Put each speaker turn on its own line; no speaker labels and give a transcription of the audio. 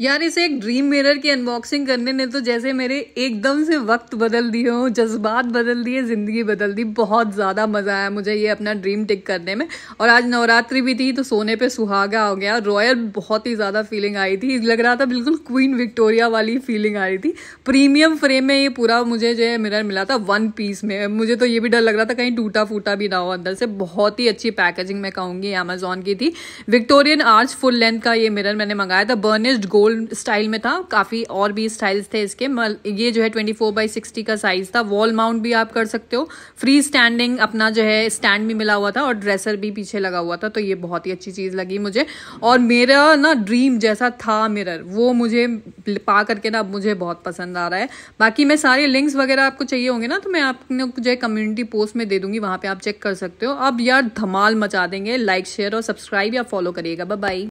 यार इसे एक ड्रीम मिरर की अनबॉक्सिंग करने ने तो जैसे मेरे एकदम से वक्त बदल दिए हो जज्बात बदल दिए ज़िंदगी बदल दी बहुत ज़्यादा मज़ा आया मुझे ये अपना ड्रीम टिक करने में और आज नवरात्रि भी थी तो सोने पे सुहागा हो गया रॉयल बहुत ही ज़्यादा फीलिंग आई थी लग रहा था बिल्कुल क्वीन विक्टोरिया वाली फीलिंग आ रही थी प्रीमियम फ्रेम में ये पूरा मुझे जो है मिरर मिला था वन पीस में मुझे तो ये भी डर लग रहा था कहीं टूटा फूटा भी ना हो अंदर से बहुत ही अच्छी पैकेजिंग मैं कहूँगी अमेजोन की थी विक्टोरियन आर्च फुल लेंथ का ये मिरर मैंने मंगाया था बर्निस्ड गोल्ड गोल्ड स्टाइल में था काफ़ी और भी स्टाइल्स थे इसके ये जो है ट्वेंटी फोर बाई सिक्सटी का साइज़ था वॉल माउंट भी आप कर सकते हो फ्री स्टैंडिंग अपना जो है स्टैंड भी मिला हुआ था और ड्रेसर भी पीछे लगा हुआ था तो ये बहुत ही अच्छी चीज़ लगी मुझे और मेरा ना ड्रीम जैसा था मिरर वो मुझे पा करके ना मुझे बहुत पसंद आ रहा है बाकी मैं सारे लिंक्स वगैरह आपको चाहिए होंगे ना तो मैं आपको जो है कम्युनिटी पोस्ट में दे दूंगी वहाँ पर आप चेक कर सकते हो अब यार धमाल मचा देंगे लाइक शेयर और सब्सक्राइब या फॉलो करिएगा बाय